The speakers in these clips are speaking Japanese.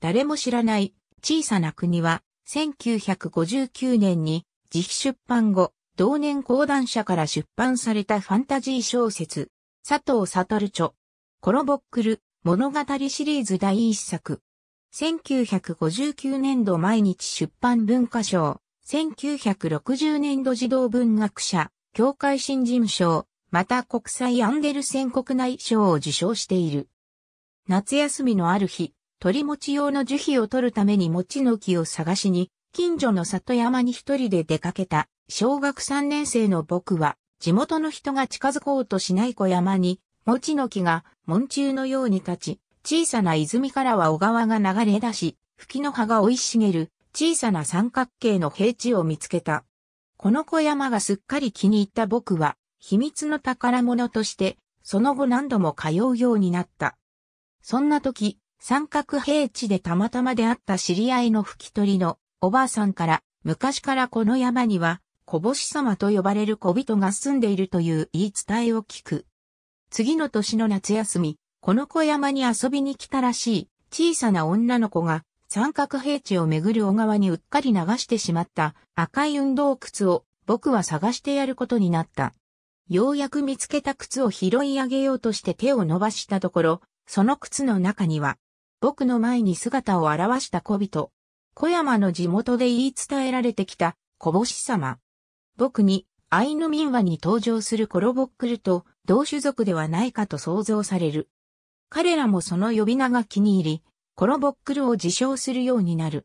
誰も知らない小さな国は1959年に自費出版後、同年講談社から出版されたファンタジー小説、佐藤悟著、コロボックル物語シリーズ第一作。1959年度毎日出版文化賞、1960年度児童文学者、協会新人賞、また国際アンデルセン国内賞を受賞している。夏休みのある日、鳥持ち用の樹皮を取るために餅の木を探しに、近所の里山に一人で出かけた、小学三年生の僕は、地元の人が近づこうとしない小山に、餅の木が、門中のように立ち、小さな泉からは小川が流れ出し、吹きの葉が生い茂る、小さな三角形の平地を見つけた。この小山がすっかり気に入った僕は、秘密の宝物として、その後何度も通うようになった。そんな時、三角平地でたまたま出会った知り合いの吹き取りのおばあさんから昔からこの山にはこぼし様と呼ばれる小人が住んでいるという言い伝えを聞く。次の年の夏休み、この小山に遊びに来たらしい小さな女の子が三角平地をめぐる小川にうっかり流してしまった赤い運動靴を僕は探してやることになった。ようやく見つけた靴を拾い上げようとして手を伸ばしたところ、その靴の中には僕の前に姿を現した小人。小山の地元で言い伝えられてきた、こぼし様。僕に、アイヌ民話に登場するコロボックルと同種族ではないかと想像される。彼らもその呼び名が気に入り、コロボックルを自称するようになる。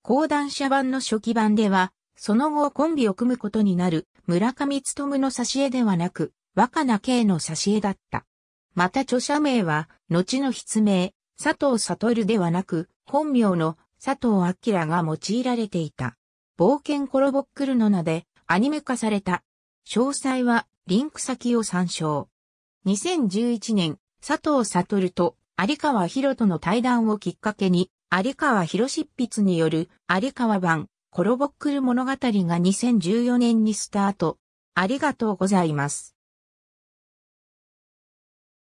講談社版の初期版では、その後コンビを組むことになる村上勤の挿絵ではなく、若菜慶の挿絵だった。また著者名は、後の筆名、佐藤悟ではなく、本名の佐藤明が用いられていた。冒険コロボックルの名でアニメ化された。詳細はリンク先を参照。2011年、佐藤悟と有川博との対談をきっかけに、有川博執筆による有川版コロボックル物語が2014年にスタート。ありがとうございます。